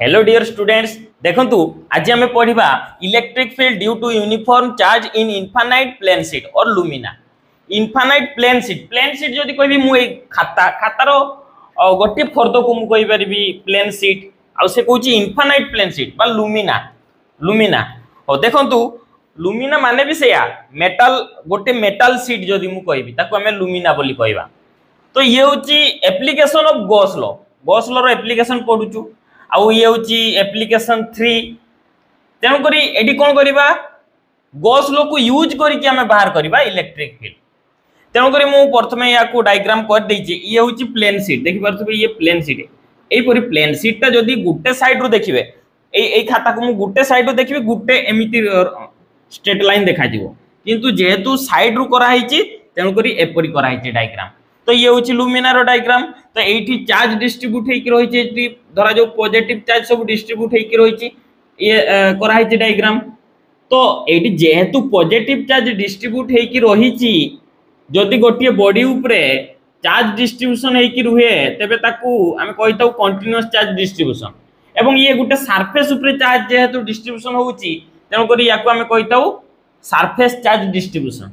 hello dear students দেখন্তু আজি আমি পড়িবা electric field due to uniform charge in infinite plane sheet or lamina infinite plane sheet plane sheet যদি কইবি মু এই খাতা খাতার গোটি ফর্দকু মু কই পারিবি প্লেন সিট ଆଉ ସେ କହୁଛି ଇନଫାନାଇଟ୍ ପ୍ଲେନ୍ ସିଟ୍ ବା ଲୁମିନା ଲୁମିନା ହଉ ଦେଖନ୍ତୁ ଲୁମିନା ମାନେ ବି ସେଇଆ ମେଟାଲ ଗୋଟେ ମେଟାଲ ସିଟ୍ ଯଦି ମୁଁ କହିବି ତାକୁ ଆମେ ଲୁମିନା ବୋଲି କହିବା ତ ଇଏ ହେଉଛି ଆପ୍ଲିକେସନ୍ ଅଫ୍ ଗସ୍ଲ ଗସ୍ଲର ଆପ୍ଲିକେସନ୍ ପଢ଼ୁଛୁ ଆଉ ଇଏ ହେଉଛି ଆପ୍ଲିକେସନ୍ ଥ୍ରୀ ତେଣୁକରି ଏଠି କ'ଣ କରିବା ଗସ୍ ଲୋକୁ ୟୁଜ୍ କରିକି ଆମେ ବାହାର କରିବା ଇଲେକ୍ଟ୍ରିକ୍ ଫିଲ୍ଡ ତେଣୁକରି ମୁଁ ପ୍ରଥମେ ୟାକୁ ଡାଇଗ୍ରାମ କରିଦେଇଛି ଇଏ ହେଉଛି ପ୍ଲେନ୍ ସିଟ୍ ଦେଖିପାରୁଥିବେ ଇଏ ପ୍ଲେନ୍ ସିଟ୍ ଏଇପରି ପ୍ଲେନ୍ ସିଟ୍ଟା ଯଦି ଗୋଟେ ସାଇଡ଼୍ରୁ ଦେଖିବେ ଏଇ ଏଇ ଖାତାକୁ ମୁଁ ଗୋଟେ ସାଇଡ଼୍ରୁ ଦେଖିବି ଗୋଟେ ଏମିତି ଷ୍ଟ୍ରେଟ୍ ଲାଇନ୍ ଦେଖାଯିବ କିନ୍ତୁ ଯେହେତୁ ସାଇଡ଼୍ରୁ କରାହେଇଛି ତେଣୁକରି ଏପରି କରାହେଇଛି ଡାଇଗ୍ରାମ ତ ଇଏ ହେଉଛି ଲୁମିନାର ଡାଇଗ୍ରାମ ତ ଏଇଠି ଚାର୍ଜ ଡିଷ୍ଟ୍ରିବ୍ୟୁଟ୍ ହେଇକି ରହିଛି ଏଠି ଧରାଯାଉ ପଜିଟିଭ୍ ଚାର୍ଜ ସବୁ ଡିଷ୍ଟ୍ରିବ୍ୟୁଟ୍ ହେଇକି ରହିଛି ଇଏ କରାହେଇଛି ଡାଇଗ୍ରାମ ତ ଏଇଠି ଯେହେତୁ ପଜିଟିଭ୍ ଚାର୍ଜ ଡିଷ୍ଟ୍ରିବ୍ୟୁଟ୍ ହେଇକି ରହିଛି ଯଦି ଗୋଟିଏ ବଡି ଉପରେ ଚାର୍ଜ ଡିଷ୍ଟ୍ରିବ୍ୟୁସନ୍ ହେଇକି ରୁହେ ତେବେ ତାକୁ ଆମେ କହିଥାଉ କଣ୍ଟିନ୍ୟୁଅସ୍ ଚାର୍ଜ ଡିଷ୍ଟ୍ରିବ୍ୟୁସନ୍ ଏବଂ ଇଏ ଗୋଟେ ସାର୍ଫେସ୍ ଉପରେ ଚାର୍ଜ ଯେହେତୁ ଡିଷ୍ଟ୍ରିବ୍ୟୁସନ୍ ହେଉଛି ତେଣୁକରି ୟାକୁ ଆମେ କହିଥାଉ surface charge distribution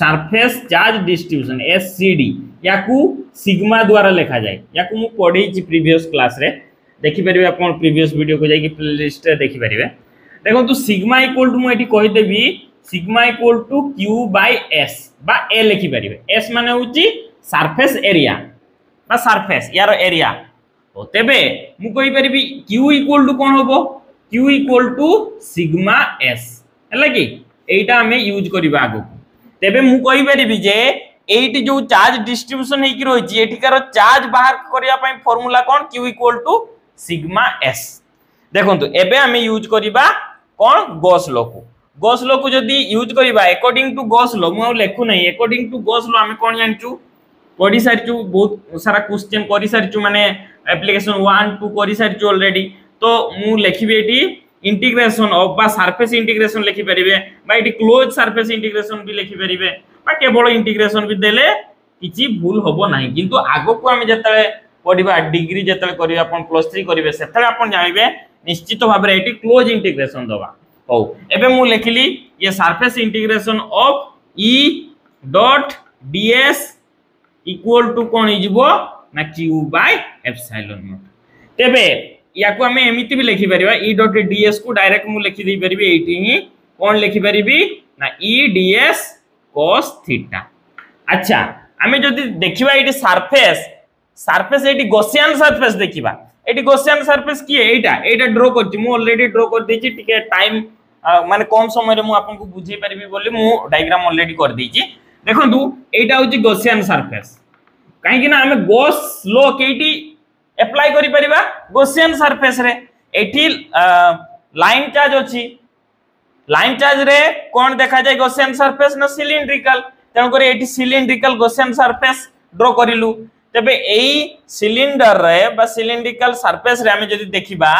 surface charge distribution S C D ୟାକୁ ସିଗ୍ମା ଦ୍ୱାରା ଲେଖାଯାଏ ୟାକୁ ମୁଁ ପଢ଼େଇଛି ପ୍ରିଭିୟସ୍ କ୍ଲାସ୍ରେ ଦେଖିପାରିବେ ଆପଣ ପ୍ରିଭିୟସ୍ ଭିଡ଼ିଓକୁ ଯାଇକି ପ୍ଲେ ଲିଷ୍ଟରେ ଦେଖିପାରିବେ ଦେଖନ୍ତୁ ସିଗ୍ମା ଇକ୍ୱାଲ୍ ଟୁ ମୁଁ ଏଠି କହିଦେବି sigma equal to Q by S বা এ লিখিপারে এস মানে হচ্ছে সারফেস এরিয়া বা সারফেস ইয়ার এরিয়া তো তেবে মু কইপারি কিউ ইকুয়াল টু কোণ হব q equal to sigma S হল কি এইটা আমি ইউজ করা আগুক তেবে মু কইপারি যে এইটি যে চার্জ ডিস্ট্রিবিউশন হয়েকি রয়েছে এঠিকার চার্জ বাহার করা ফর্মুলা কম q equal to sigma S দেখুন এবে আমি ইউজ করা কম গস ল কু গস ল কু যদি ইউজ করা একর্ডিং টু গস ল মু লেখু না একর্ডিং টু গস ল আমি কম জাঁচু করে সারিছু বহুত সারা কোশ্চেন করে সারিছু মানে আপ্লিকেশন ওয়ান টু করে সারিছু অলরেডি তো মু লেখিবি এটি ইন্টিগ্রেশন অফ বা সারফেস ইন্টিগ্রেশন লিখিপারে বা এটি ক্লোজ সারফেস ইন্টিগ্রেশন বি লিখিপারে বা କେବଳ ଇଣ୍ଟିଗ୍ରେସନ୍ ବି ଦେଲେ କିଛି ଭୁଲ ହବ ନାହିଁ କିନ୍ତୁ ଆଗକୁ ଆମେ ଯେତେବେଳେ ପଢ଼ିବା ଡିଗ୍ରୀ ଯେତେବେଳେ କରିବେ ଆପଣ ପ୍ଲସ୍ ଥ୍ରୀ କରିବେ ସେତେବେଳେ ଆପଣ ଜାଣିବେ ନିଶ୍ଚିତ ଭାବରେ ଏଠି କ୍ଲୋଜ୍ ଇଣ୍ଟିଗ୍ରେସନ୍ ଦେବା ହଉ ଏବେ ମୁଁ ଲେଖିଲି ଇଏ surface integration of E dot d S equal to କ'ଣ ହେଇଯିବ ନା କ୍ୟୁ ବାଇ ଏଫ୍ସାଇଲନ୍ ନଟ୍ ତେବେ ୟାକୁ ଆମେ ଏମିତି ବି ଲେଖିପାରିବା ଇ ଡଟ୍ ଡିଏସ୍କୁ ଡାଇରେକ୍ଟ ମୁଁ ଲେଖିଦେଇପାରିବି ଏଇଠି ହିଁ କ'ଣ ଲେଖିପାରିବି ନା ଇ ଡିଏସ୍ কস থিটা আচ্ছা আমি যদি দেখিবা এটি সারফেস সারফেস এটি গোসিয়ান সারফেস দেখিবা এটি গোসিয়ান সারফেস কি এইটা এইটা ড্র করছি মু অলরেডি ড্র করে দিয়েছি টিকে টাইম মানে কম সময় মু আপনাকে বুঝাই পারিবি বলে মু ডায়াগ্রাম অলরেডি করে দিয়েছি দেখন্তু এইটা হচ্ছে গোসিয়ান সারফেস কাইকি না আমি গোস লো কেইটি এপ্লাই করি পারিবা গোসিয়ান সারফেস রে এটি লাইন চার্জ অছি লাইন চার্জরে কোণ দেখা যায় গোসিয়ান সরফেস না সিলিন্ড্রিকাল তেমন করে এটি সিলিন্ড্রিকাল গোসিয়ান সরফেস ড্র করিলু তেবে এই সিলিন্ডরে বা সিলিন্ড্রিকাল সরফেসরে আমি যদি দেখিবা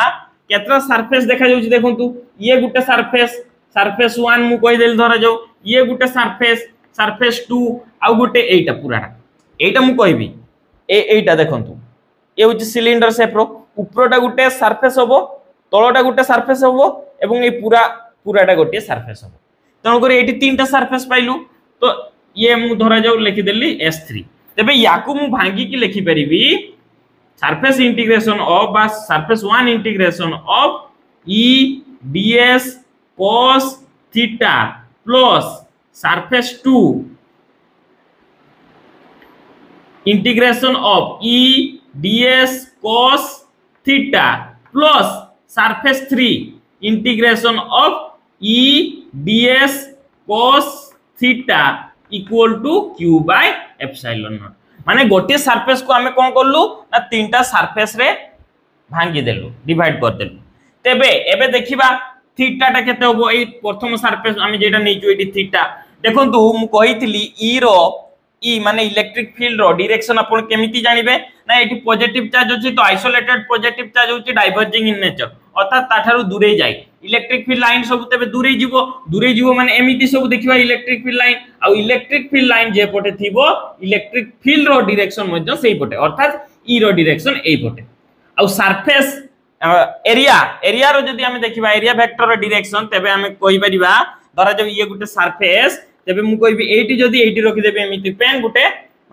কেতটা সরফেস দেখা যাচ্ছে দেখন্তু ইয়ে গোটে সরফেস সরফেস 1 মু কই দেলি ধরা যাও ইয়ে গোটে সরফেস সরফেস 2 আউ গোটে এইটা পুরাটা এইটা মু কইবি এ এইটা দেখন্তু এ হচ্ছে সিলিন্ডর সেপ্র উপরটা গোটে সরফেস হবো তলটা গোটে সরফেস হবো এবং এই পুরা পুরাটা গোটিয়ে সারফেস হব তেমনি এটি তিনটা সারফেস পাইলু তো ইয়ে মু ধরা যাও লিখিদেলি এস থ্রি তেবে ইয়াকু মু ভাঙ্গিকি লিখিপারিবি সারফেস ইন্টিগ্রেশন অফ বা surface one integration of E DS cos theta plus surface two integration of E DS cos theta plus surface three integration of E DS cos theta equal to Q by epsilon naught মানে গোটিয়ে surface কু আমি কোন করলু না তিনটা surface রে ভাঙ্গি দেলু divide করে দেলু তেবে এবে দেখিবা থিটাটা কেতে হবো এই প্রথম সারফেস আমি যেটা নিয়েছি এটি থিটা দেখুন তো মু কইতিলি ই রো ই মানে ইলেকট্রিক ফিল্ডর ডিরেকশন আপনার কেমিতি জাঁবে না এটি পজিটিভ চার্জ হচ্ছে তো আইসোলেটেড পজিটিভ চার্জ হচ্ছে ডাইভর্জিং ইন নেচর অর্থাৎ তাঠার দূরে যায় ইলেকট্রিক ফিল্ড লাইন সব তবে দূরে যাব দূরে যাব মানে এমিতি সব দেখবা ইলেকট্রিক ফিল্ড লাইন আর ইলেকট্রিক ফিল্ড লাইন যেপটে থিব ইলেকট্রিক ফিল্ডর ডিরেকশন মধ্য সেইপটে অর্থাৎ ই র ডিরেকশন এইপটে আর সারফেস এরিয়া এরিয়ার যদি আমি দেখিবা এরিয়া ভেক্টর ডিরেকশন তবে আমি কইপারিবা ধরা যাও ইয়ে গোটে সারফেস ତେବେ ମୁଁ କହିବି ଏଇଟି ଯଦି ଏଇଟି ରଖିଦେବି ଏମିତି ପେନ୍ ଗୋଟେ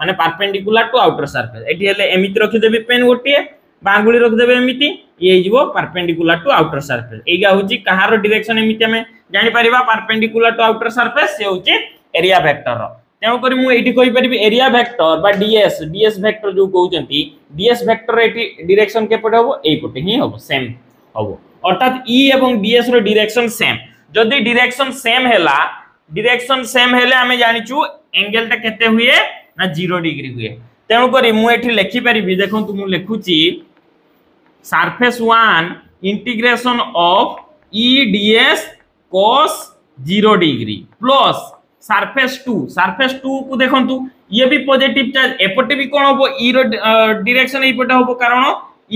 ମାନେ ପାରପେଣ୍ଡିକୁଲାର ଟୁ ଆଉଟର ସର୍ଫେସ୍ ଏଠି ହେଲେ ଏମିତି ରଖିଦେବି ପେନ୍ ଗୋଟିଏ ବାଙ୍ଗୁଳି ରଖିଦେବେ ଏମିତି ଇଏ ହେଇଯିବ ପାରପେଣ୍ଡିକୁଲାର ଟୁ ଆଉଟର ସର୍ଫେସ୍ ଏଇଟା ହେଉଛି କାହାର ଡିରେକ୍ସନ୍ ଏମିତି ଆମେ ଜାଣିପାରିବା ପାରପେଣ୍ଡିକୁଲାର ଟୁ ଆଉଟର ସର୍ଫେସ୍ ସେ ହେଉଛି ଏରିଆ ଭେକ୍ଟରର ତେଣୁକରି ମୁଁ ଏଇଠି କହିପାରିବି ଏରିଆ ଭେକ୍ଟର ବା ଡିଏସ୍ ଡିଏସ୍ ଭେକ୍ଟର ଯେଉଁ କହୁଛନ୍ତି ଡିଏସ୍ ଭେକ୍ଟର ଏଠି ଡିରେକ୍ସନ୍ କେପଟେ ହେବ ଏଇପଟେ ହିଁ ହେବ ସେମ୍ ହେବ ଅର୍ଥାତ୍ ଇ ଏବଂ ଡିଏସ୍ର ଡିରେକ୍ସନ୍ ସେମ୍ ଯଦି ଡିରେକ୍ସନ୍ ସେମ୍ ହେଲା डिरेक्शन सेम हेले आम जानू एंगेल टा के हुए ना जीरो डिग्री हुए तेणुक मुझे लिखिपरि देख लिखुची surface one integration of EDS cos zero degree plus surface two surface two को देखु ये भी पॉजिटिव चार्ज एपटे भी कौन हम इ डिरेक्शन ये हम कारण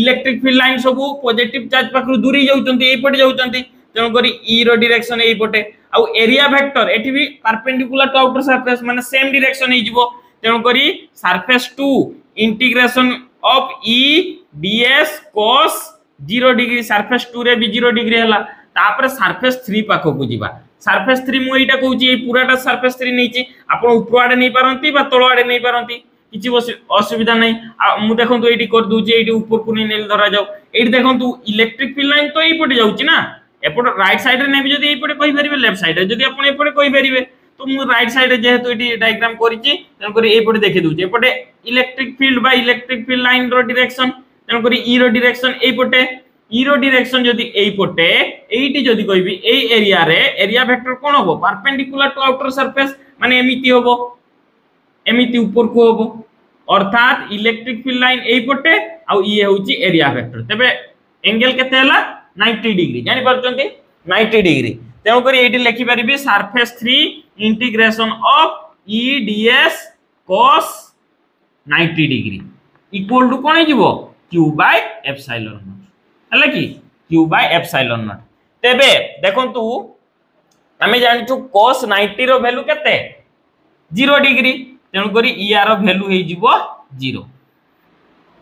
इलेक्ट्रिक फिल्ड लाइन सब पजिट चार्ज पाखु दूरी जापटे जाती তেমকরি ইর ডিরেকশন এইপটে আউ এরিয়া ভেক্টর এটি বি পারপেন্ডিকুলার টু আউটর সারফেস মানে সেম ডিরেকশন হইଯିବ তেমকরি surface two integration of E DS cos zero degree surface two রে বি জিরো ডিগ্রি হলা তাপরে সারফেস থ্রি পাখকু যা সারফেস থ্রি মু এইটা কৌছি এই পুরাটা সারফেস থ্রি নেইছি আপনার উপর আড়ে নেই পারন্তি বা তল আড়ে নেই পারন্তি কিছু অসুবিধা নাই মু দেখন্তু এইটি করে দউছি এইটি উপরকু নেই নেলে ধরা যাও এইটি দেখন্তু ইলেকট্রিক ফিল্ড লাইন তো এইপটে যাউছি না এপটে রাইট সাইডে নেবি যদি এইপটে কইপারে লেফট সাইডে যদি আপনার এপটে কইপারে তো মু রাইট সাইডে যেহেতু এটি ডায়াগ্রাম করেছি তেমন করে এইপটে দেখে দেছি এপটে ইলেকট্রিক ফিল্ড বা ইলেকট্রিক ফিল্ড লাইন র ডিরেকশন তেমন করে ই র ডিরেকশন এইপটে ই র ডিরেকশন যদি এইপটে এইটি যদি কইবি এই এরিয়ারে এরিয়া ভেক্টর কোন হবো পারপেন্ডিকুলার টু আউটার সারফেস মানে এমিতি হবো এমিতি উপরকু হবো অর্থাৎ ইলেকট্রিক ফিল্ড লাইন এইপটে আউ ইয়ে হচ্ছে এরিয়া ভেক্টর তেবে এঙ্গেল কেতে হেলা নাইন্টি ডিগ্রি জাঁপারছেন নাইন্টি ডিগ্রি তেমকরি এইটি লেখিপারি surface three integration of EDS cos ninety degree equal to কোণ হয়ে কিউ বাই এফসাইলন নট হলে কি কিউ বাই এফসাইলন নট তেবে দেখন্তু আমি জানিছু কস নাইন্টির ভ্যালু কেতে জিরো ডিগ্রি তেমকরি ইয়ার ভ্যালু হয়ে যাব জিরো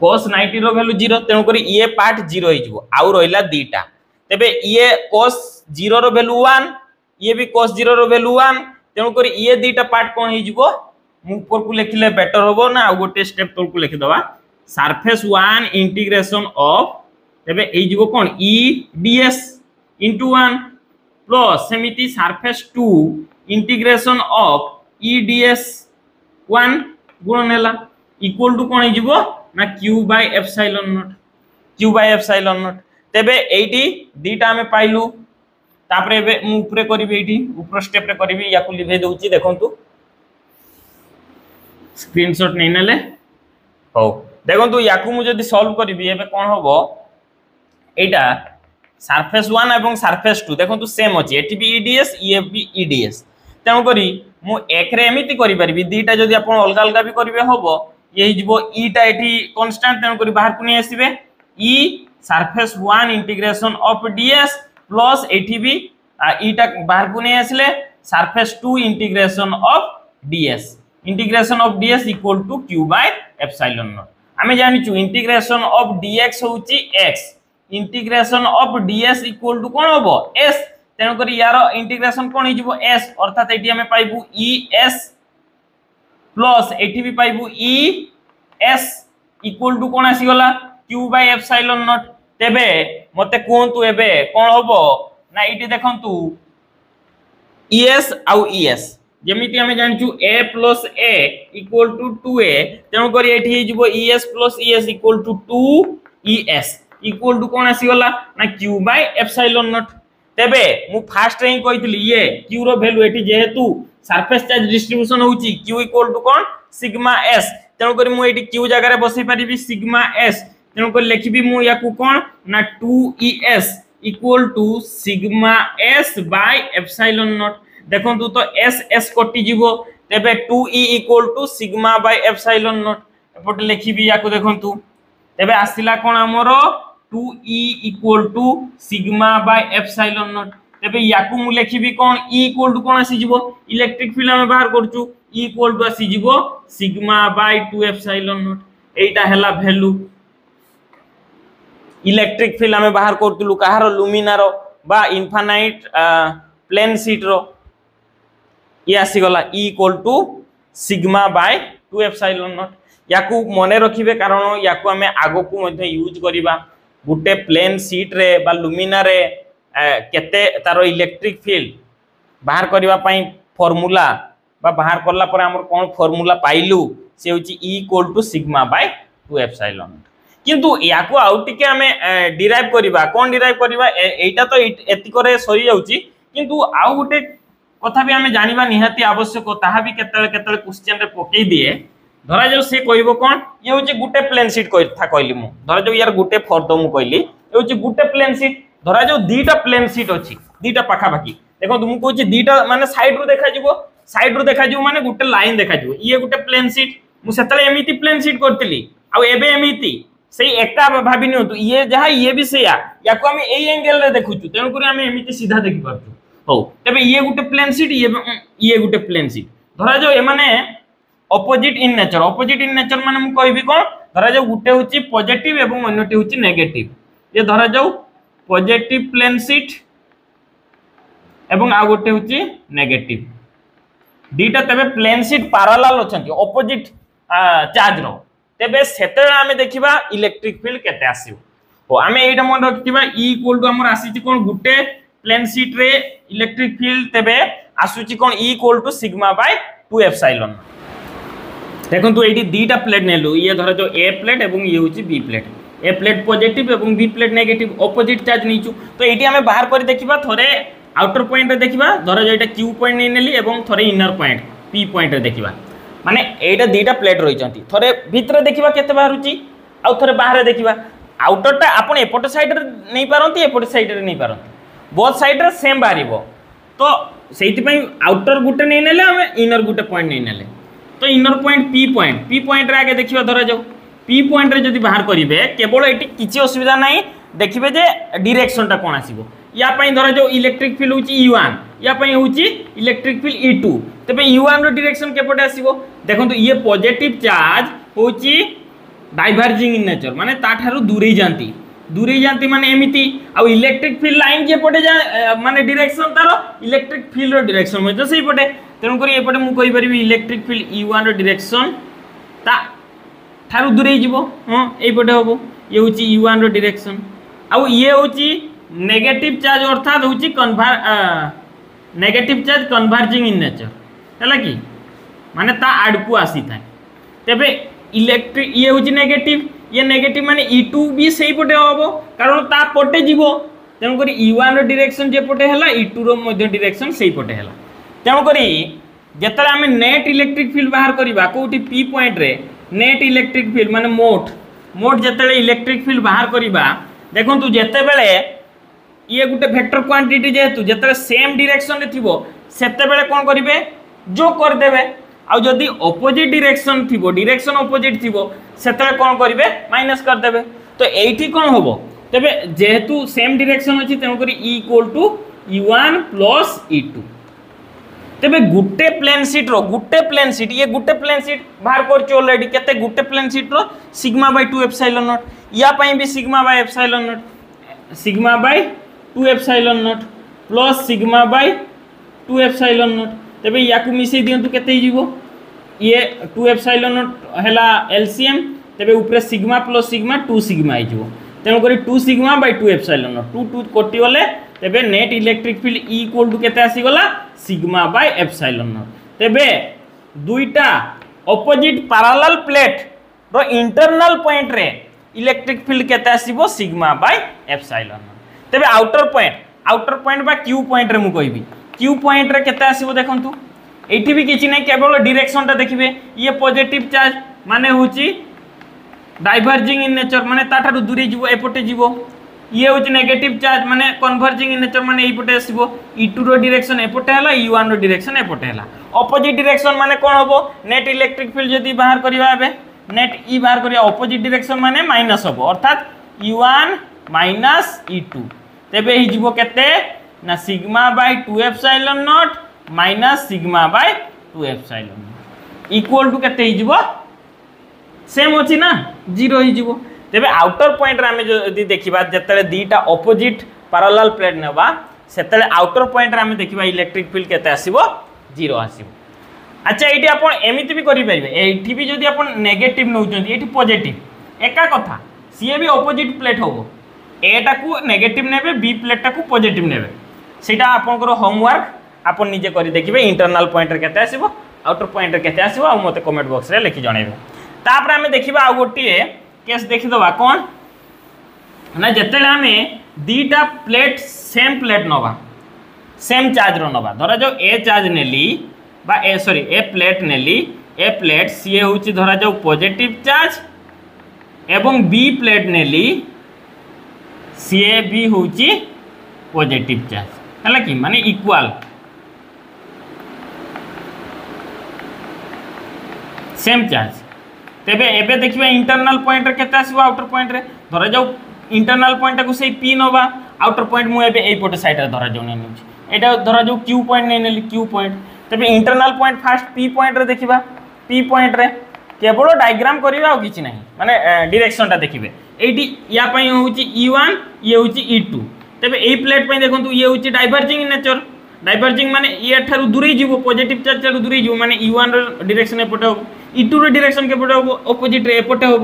cos 90 ର ଭାଲ୍ୟୁ 0 ତେଣୁ କରି ଇଏ ପାର୍ଟ 0 ହେଇଯିବ ଆଉ ରହିଲା ଦିଟା ତେବେ ଇଏ cos 0 ର ଭାଲ୍ୟୁ 1 ଇଏ ବି cos 0 ର ଭାଲ୍ୟୁ 1 ତେଣୁ କରି ଇଏ ଦିଟା ପାର୍ଟ କ'ଣ ହେଇଯିବ ମୁଁ ଉପରକୁ ଲେଖିଲେ ବେଟର ହବ ନା ଆଉ ଗୋଟେ ଷ୍ଟେପ୍ ତଳକୁ ଲେଖିଦେବା ସାରଫେସ୍ ୱାନ୍ ଇଣ୍ଟିଗ୍ରେସନ୍ ଅଫ୍ ତେବେ ହେଇଯିବ କ'ଣ E DS into one plus ସେମିତି surface two integration of E DS one ଗୁଣନ ହେଲା ଇକ୍ୱାଲ୍ ଟୁ କ'ଣ ହେଇଯିବ না Q by epsilon naught Q by epsilon naught তেবে এইটি দুইটা আমি পাইলু তাপরে এবে মু উপরে করিবি এইটি উপর স্টেপরে করিবি ইয়াকু লিভাই দেউছি দেখন্তু স্ক্রিনশট নেই নেলে হও দেখন্তু ইয়াকু মু যদি সলভ করিবি এবে কোন হবো এইটা সারফেস ওয়ান এবং সারফেস টু দেখন্তু সেম অছি এটি বি ইডিএস ইএফ বি ইডিএস তেমন করি মু একরে এমিতি করি পারিবি দুইটা যদি আপন অলগা অলগা বি করিবে হবো ଇଏ ହେଇଯିବ ଇଟା ଏଠି କନଷ୍ଟାଣ୍ଟ ତେଣୁକରି ବାହାରକୁ ନେଇ ଆସିବେ E surface one integration of DS plus ଏଠି ବି ଇଟା ବାହାରକୁ ନେଇ ଆସିଲେ surface two integration of DS integration of DS equal to Q by epsilon naught আমি জানিছু ইন্টিগ্রেশন অফ ডিএক্স হচ্ছে x integration of DS equal to কোণ হব এস তেণুকরি ইয়ার ইন্টিগ্রেশন কোণ হয়ে এস অর্থাৎ এটি আমি পাইবু ই এস ପ୍ଲସ୍ ଏଠି ବି ପାଇବୁ ଇ ଏସ୍ ଇକ୍ୱାଲ୍ ଟୁ କ'ଣ ଆସିଗଲା କ୍ୟୁ ବାଇ ଏଫ୍ସାଇଲନ୍ ନଟ୍ ତେବେ ମୋତେ କୁହନ୍ତୁ ଏବେ କ'ଣ ହବ ନା ଏଇଠି ଦେଖନ୍ତୁ ଇଏସ୍ ଆଉ ଇଏସ୍ ଯେମିତି ଆମେ ଜାଣିଛୁ A plus A equal to two A ତେଣୁକରି ଏଠି ହେଇଯିବ ES plus ES equal to two ES equal to କ'ଣ ଆସିଗଲା ନା କ୍ୟୁ ବାଇ ଏଫ୍ସାଇଲନ୍ ନଟ୍ ତେବେ ମୁଁ ଫାଷ୍ଟରେ ହିଁ କହିଥିଲି ଇଏ କ୍ୟୁର ଭ୍ୟାଲୁ ଏଠି ଯେହେତୁ ସାର୍ଫେସ୍ ଚାର୍ଜ ଡିଷ୍ଟ୍ରିବ୍ୟୁସନ୍ ହେଉଛି କ୍ୟୁ ଇକ୍ୱାଲ୍ ଟୁ କ'ଣ ସିଗ୍ମା ଏସ୍ ତେଣୁକରି ମୁଁ ଏଇଠି କ୍ୟୁ ଜାଗାରେ ବସେଇ ପାରିବି ସିଗ୍ମା ଏସ୍ ତେଣୁକରି ଲେଖିବି ମୁଁ ୟାକୁ କ'ଣ ନା two E S equal to sigma S by epsilon naught ଦେଖନ୍ତୁ ତ ଏସ୍ ଏସ୍ କଟିଯିବ ତେବେ two E equal to sigma by epsilon naught ଏପଟେ ଲେଖିବି ୟାକୁ ଦେଖନ୍ତୁ ତେବେ ଆସିଲା କ'ଣ ଆମର two E equal to sigma by epsilon naught ତେବେ ୟାକୁ ମୁଁ ଲେଖିବି କ'ଣ ଇ ଇକ୍ୱାଲ ଟୁ କ'ଣ ଆସିଯିବ ଇଲେକ୍ଟ୍ରିକ୍ ଫିଲ୍ଡ ଆମେ ବାହାର କରୁଛୁ ଇ ଇକ୍ୱାଲ ଟୁ ଆସିଯିବ sigma by two epsilon naught ଏଇଟା ହେଲା ଭ୍ୟାଲୁ ଇଲେକ୍ଟ୍ରିକ୍ ଫିଲ୍ଡ ଆମେ ବାହାର କରୁଥିଲୁ କାହାର ଲୁମିନାର ବା ଇନଫାନାଇଟ୍ ପ୍ଲେନ୍ ସିଟ୍ର ଇଏ ଆସିଗଲା E equal to sigma by two epsilon naught ୟାକୁ ମନେ ରଖିବେ କାରଣ ୟାକୁ ଆମେ ଆଗକୁ ମଧ୍ୟ ୟୁଜ୍ କରିବା গোটে প্লেন সিট্রে বা লুমিনারে কেতে তার ইলেকট্রিক ফিল্ড বাহার করা ফর্মুলা বা বাহার কলা পরে আমার কোণ ফর্মুলা পাইলু সে হচ্ছে E equal to sigma by two epsilon কিন্তু ইয়াকু আউ টিকে আমি ডিরাইভ করিবা কোন ডিরাইভ করিবা এইটা তো এতিকরে সরি যাউচি কিন্তু আউ গোটে কথা বি আমি জানিবা নিহাতি আবশ্যক তাহা বি কেতলে কেতলে কোশ্চেন রে পকেই দিয়ে ଧରାଯାଉ ସେ କହିବ କ'ଣ ଇଏ ହେଉଛି ଗୋଟେ ପ୍ଲେନ୍ ସିଟ୍ କଥା କହିଲି ମୁଁ ଧରାଯାଉ ୟାର ଗୋଟେ ଫର୍ଦ ମୁଁ କହିଲି ଏ ହେଉଛି ଗୋଟେ ପ୍ଲେନ୍ ସିଟ୍ ଧରାଯାଉ ଦୁଇଟା ପ୍ଲେନ୍ ସିଟ୍ ଅଛି ଦୁଇଟା ପାଖାପାଖି ଦେଖନ୍ତୁ ମୁଁ କହୁଛି ଦୁଇଟା ମାନେ ସାଇଡ୍ରୁ ଦେଖାଯିବ ସାଇଡ୍ରୁ ଦେଖାଯିବ ମାନେ ଗୋଟେ ଲାଇନ୍ ଦେଖାଯିବ ଇଏ ଗୋଟେ ପ୍ଲେନ୍ ସିଟ୍ ମୁଁ ସେତେବେଳେ ଏମିତି ପ୍ଲେନ୍ ସିଟ୍ କରିଥିଲି ଆଉ ଏବେ ଏମିତି ସେଇ ଏକା ଭାବି ନିଅନ୍ତୁ ଇଏ ଯାହା ଇଏ ବି ସେଇଆ ୟାକୁ ଆମେ ଏଇ ଆଙ୍ଗେଲରେ ଦେଖୁଛୁ ତେଣୁକରି ଆମେ ଏମିତି ସିଧା ଦେଖିପାରୁଛୁ ହଉ ତେବେ ଇଏ ଗୋଟେ ପ୍ଲେନ୍ ସିଟ୍ ଇଏ ଇଏ ଗୋଟେ ପ୍ଲେନ୍ ସିଟ୍ ଧରାଯାଉ ଏମାନେ opposite in nature opposite in nature মানে মু কইবি কোন ধরা যাও গুটে হচ্ছে পজিটিভ এবং অন্যটি হচ্ছে নেগেটিভ এ ধরা যাও পজিটিভ প্লেন সিট এবং আউ গোটে হচ্ছে নেগেটিভ দুইটা তেবে প্লেন সিট প্যারালাল অছন্তি অপোজিট চার্জ র তেবে সেতবে আমি দেখিবা ইলেকট্রিক ফিল্ড কেতে আসিব ও আমি এইটা মনে রাখিবা ই ইকুয়াল টু আমার আসিছি কোন গুটে প্লেন সিট রে ইলেকট্রিক ফিল্ড তেবে আসুচি কোন E equal to sigma by 2 epsilon দেখুন এইটি দুইটা প্লেট নেলু ইয়ে ধরাচ এ প্লেট এবং ইয়ে হচ্ছে B plate A plate positive এবং B plate negative opposite charge নিয়েছু তো এইটি আমি বাহার করে দেখা থরে আউটর পয়েন্টে দেখা ধরাচ এটা কিউ পয়েন্ট নিয়ে নেলি এবং থরে ইনর পয়েন্ট পি পয়েন্টে দেখা মানে এইটা দুইটা প্লেট রয়েছেন থরে ভিতরে দেখা কেতে বাহুছি আউ থরে বাহারে দেখা আউটরটা আপনার এপট সাইডরে নেই পারতে এপট সাইডরে নেই পারতে বোথ সাইডরে সেম বাহার তো সেইপাই আউটর গোটে নেই নেলে আমি ইনর গোটে পয়েন্ট নেই নেলে तो inner point P point P point आगे देखा धर जाओ पी पॉइंट जब बाहर करेंगे केवल ये किसी असुविधा ना देखिए जे डिरेक्शनटा कौन आसो यापाई धर जाऊ इलेक्ट्रिक फिल्ड हूँ इ यापाई हूँ इलेक्ट्रिक फिल्ड इ टू तेज यू ओन रिरेक्शन केपटे आसो देखो ये पजिट चार्ज हूँ डाइभर्जिंग इन नेचर मानते दूरे जाती दूरे जाती माने एमिती आउ इलेक्ट्रिक फील्ड लाइन जे पटे जा माने डायरेक्शन तारो इलेक्ट्रिक फील्ड रो डायरेक्शन मे जसे पटे तेन करी ए पटे मु कहि परबी इलेक्ट्रिक फील्ड ई1 रो डायरेक्शन ता थारु दूरे जीवो ह ए पटे होबो ये होची ई1 रो डायरेक्शन आउ ये होची नेगेटिव चार्ज अर्थात होची convert negative charge converging in nature हला कि माने ता आडकु आसी था तबे इलेक्ट्रिक ये होची नेगेटिव ইয়ে নেগেটিভ মানে ই টু বি সেইপটে হব কারণ তা পটে যাব তেমকরি ই ওয়ানর ডিরেকশন যেপটে হল ই টুর মধ্যে ডিরেকশন সেইপটে হল তেমকরি যেতবে আমি নেট ইলেকট্রিক ফিল্ড বাহার করা কোটি পি পয়েন্টরে নেট ইলেকট্রিক ফিল্ড মানে মোট মোট যেতবে ইলেকট্রিক ফিল্ড বাহার করা দেখুন যেতবে ইয়ে গোটে ভেক্টর কোয়ান্টিটি যেহেতু যেতবে সেম ডিরেকশনরে থিব সেতবে কোণ করবে যোগ করিদেবে আদি অপোজিট ডিরেকশন থিব ডিরেকশন অপোজিট থিব সেতবে কোণ করবে মাইনাস করেদেবে তো এইটি কোণ হব তবে যেহেতু সেম ডিরেকশন অছি তেমন করে E equal to E one plus E two তবে গোটে প্লেন সিট র গোটে প্লেন সিট ইয়ে গোটে প্লেন সিট বাহার করছি অলরেডি কেতে গোটে প্লেন সিট র sigma by two epsilon naught ইয়া পাই বি sigma by epsilon naught sigma by two epsilon naught plus sigma by two epsilon naught তবে ইয়াকু মিশাই দিও কেতে হয়ে যাব ଇଏ ଟୁ ଏପ୍ସାଇଲନ୍ ହେଲା ଏଲ୍ସିଏମ୍ ତେବେ ଉପରେ sigma plus sigma two sigma ହେଇଯିବ ତେଣୁକରି two sigma by two epsilon two two କଟିଗଲେ ତେବେ net electric field E equal to କେତେ ଆସିଗଲା ସିଗ୍ମା ବାଇ ଏପ୍ସାଇଲନ୍ ତେବେ ଦୁଇଟା ଅପୋଜିଟ୍ ପାରାଲାଲ୍ ପ୍ଲେଟ୍ର ଇଣ୍ଟରନାଲ୍ ପଏଣ୍ଟରେ ইলেকট্রিক ফিল্ড কেতে আসব সিগমা বাই এফসাইলন তেবে আউটর পয়েন্ট আউটর পয়েন্ট বা কিউ পয়েন্টরে মু কইবি কিউ পয়েন্টরে কেতে আসব দেখন্তু ଏଇଠି ବି କିଛି ନାହିଁ କେବଳ ଡିରେକ୍ସନଟା ଦେଖିବେ ଇଏ ପଜିଟିଭ୍ ଚାର୍ଜ ମାନେ ହେଉଛି ଡାଇଭର୍ଜିଂ ଇନ୍ ନେଚର ମାନେ ତା'ଠାରୁ ଦୂରେଇ ଯିବ ଏପଟେ ଯିବ ଇଏ ହେଉଛି ନେଗେଟିଭ୍ ଚାର୍ଜ ମାନେ କନଭର୍ଜିଂ ଇନ୍ ନେଚର ମାନେ ଏଇପଟେ ଆସିବ ଇ ଟୁର ଡିରେକ୍ସନ୍ ଏପଟେ ହେଲା ଇ ୱାନ୍ର ଡିରେକ୍ସନ୍ ଏପଟେ ହେଲା ଅପୋଜିଟ୍ ଡିରେକ୍ସନ୍ ମାନେ କ'ଣ ହେବ ନେଟ୍ ଇଲେକ୍ଟ୍ରିକ୍ ଫିଲ୍ଡ ଯଦି ବାହାର କରିବା ଏବେ ନେଟ୍ ଇ ବାହାର କରିବା ଅପୋଜିଟ୍ ଡିରେକ୍ସନ୍ ମାନେ ମାଇନସ୍ ହେବ ଅର୍ଥାତ୍ E one minus E two ତେବେ ହେଇଯିବ କେତେ ନା sigma by two epsilon naught minus sigma by two epsilon equal to কেতে হয়েযিব সেম অছি না জিরো হয়েযিব তেবে আউটর পয়েন্টরে আমি যদি দেখিবা যেতবে দুইটা অপোজিট প্যারালাল প্লেট নেবা সেতবে আউটর পয়েন্টরে আমি দেখিবা ইলেকট্রিক ফিল্ড কেতে আসিব জিরো আসিব আচ্ছা এইটি আপনার এমিতি বি করে পারবে এইটি বি যদি আপনার নেগেটিভ নেছেন এইটি পজিটিভ একা কথা সিএ বি অপোজিট প্লেট হব এটা নেগেটিভ নেবে বি প্লেটটা পজিটিভ নেবে সেটা আপনার হোমওয়ার্ক आपन निजे कर देखिए इंटरनाल पॉइंट के आउटर पॉइंटर के मत कमेंट बक्स में लिखि जन तापर आम देखा आ गोटे केस देखीद कौन ना जिते आम दीटा प्लेट सेम प्लेट नवा सेम चार्ज रहा धर जाओ ए चार्ज नेली सरी ए प्लेट नेली ए प्लेट सीए हूँ धर जाओ पॉजिटिव चार्ज एवं बी प्लेट नेली सीए बी हूँ पॉजिटिव चार्ज है कि मानने इक्वाल सेम चार्ज तेरे एवं देखा इंटरनाल पॉइंट के आउटर पॉइंट धर जाऊ इंटरनाल पॉइंट को सही पी नवा आउटर पॉइंट मुझे सैड्रे धर जाऊ नहीं यहाँ धर जाऊ क्यू पॉइंट नहीं नी क्यू पॉइंट तेरे internal point first P point देखा पी पॉइंट केवल डायग्राम करवा आ कि ना मैंने डायरेक्शन देखिए ये या हूँ इ वन ये हूँ इ टू तेरे ये प्लेट देखो ये हूँ डाइवर्जिंग नेचर ଡାଇଭର୍ଜିଂ ମାନେ ଇଆ ଠାରୁ ଦୂରେଇ ଯିବ ପଜିଟିଭ୍ ଚାର୍ଜ ଠାରୁ ଦୂରେଇ ଯିବ ମାନେ ୟୁ ୱାନ୍ର ଡିରେକ୍ସନ୍ ଏପଟେ ହେବ ଇ ଟୁର ଡିରେକ୍ସନ୍ କେପଟେ ହେବ ଅପୋଜିଟ୍ରେ ଏପଟେ ହେବ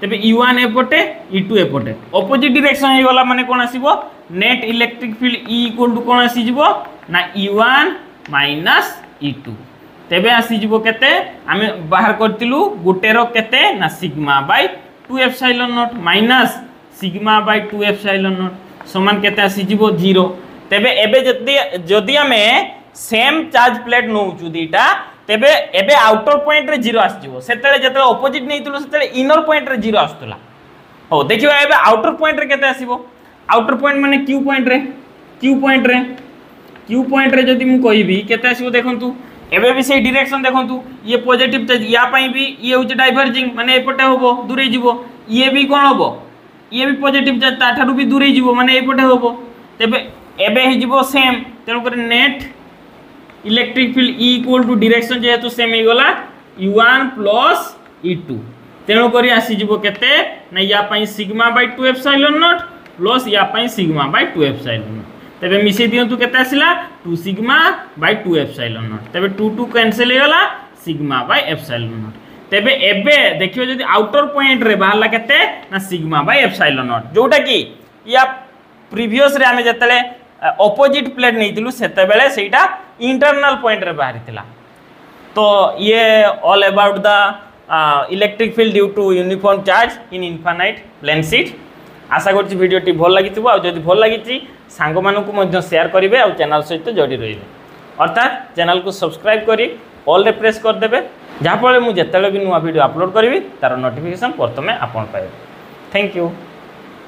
ତେବେ ୟୁ ୱାନ୍ ଏପଟେ ଇ ଟୁ ଏପଟେ ଅପୋଜିଟ୍ ଡିରେକ୍ସନ୍ ହେଇଗଲା ମାନେ କ'ଣ ଆସିବ net electric field E equal to କ'ଣ ଆସିଯିବ ନା E one minus E two ତେବେ ଆସିଯିବ କେତେ ଆମେ ବାହାର କରିଥିଲୁ ଗୋଟେର କେତେ ନା sigma by two epsilon naught minus sigma by two epsilon naught ସମାନ କେତେ ଆସିଯିବ ଜିରୋ ତେବେ ଏବେ ଯଦି ଯଦି ଆମେ ସେମ୍ ଚାର୍ଜ ପ୍ଲେଟ୍ ନେଉଛୁ ଦୁଇଟା ତେବେ ଏବେ ଆଉଟର ପଏଣ୍ଟରେ ଜିରୋ ଆସିଯିବ ସେତେବେଳେ ଯେତେବେଳେ ଅପୋଜିଟ୍ ନେଇଥିଲୁ ସେତେବେଳେ ଇନର ପଏଣ୍ଟରେ ଜିରୋ ଆସୁଥିଲା ହଉ ଦେଖିବା ଏବେ ଆଉଟର ପଏଣ୍ଟରେ କେତେ ଆସିବ ଆଉଟର ପଏଣ୍ଟ ମାନେ କ୍ୟୁ ପଏଣ୍ଟରେ କ୍ୟୁ ପଏଣ୍ଟରେ କ୍ୟୁ ପଏଣ୍ଟରେ ଯଦି ମୁଁ କହିବି କେତେ ଆସିବ ଦେଖନ୍ତୁ ଏବେ ବି ସେଇ ଡିରେକ୍ସନ ଦେଖନ୍ତୁ ଇଏ ପଜିଟିଭ ଚାର୍ଜ ୟା ପାଇଁ ବି ଇଏ ହେଉଛି ଡାଇଭର୍ଜିଂ ମାନେ ଏପଟେ ହେବ ଦୂରେଇ ଯିବ ଇଏ ବି କ'ଣ ହେବ ଇଏ ବି ପଜିଟିଭ ଚାର୍ଜ ତାଠାରୁ ବି ଦୂରେଇ ଯିବ ମାନେ ଏପଟେ ହେବ ତେବେ एबे सेम तेणुक net electric field E equal to direction जेहेतु सेम ही प्लस ई2 टू तेणुक आसीज जबो केते ना या पई sigma by 2 epsilon naught plus या पई सिग्मा बाय 2 एप्सिलॉन तबे मिसे दियो तू केते आसीला 2 सिग्मा बाय एफ एप्सिलॉन नट तेज 2 2 कैंसिल ही गला सिग्मा बाय एप्सिलॉन नॉट तबे एबे देखियो जदी आउटर पॉइंट रे बाहरला केते ना सिग्मा बाय एप्सिलॉन नॉट जोटा कि या प्रीवियस रे অপোজিট প্লেট নিয়েছিল সেতবে সেইটা ইন্টরনাল পয়েন্টরে বাহারি তো ইয়ে all about the electric field due to uniform charge in infinite লেন্সিট আশা করছি ভিডিওটি ভাল লাগিথিব আর যদি ভাল লাগিছি সাংমানকু মধ্য সেয়ার করবে আর চ্যানেল সহিত জড়ি রহবে অর্থাৎ চ্যানেলকু সবসক্রাইব করে অলরে প্রেস করেদেবে যাফলে মু যেতবে বি নূয়া ভিডিও আপলোড করবি তার নোটিফিকেসন প্রথমে আপনার পাইবে থ্যাংক ইউ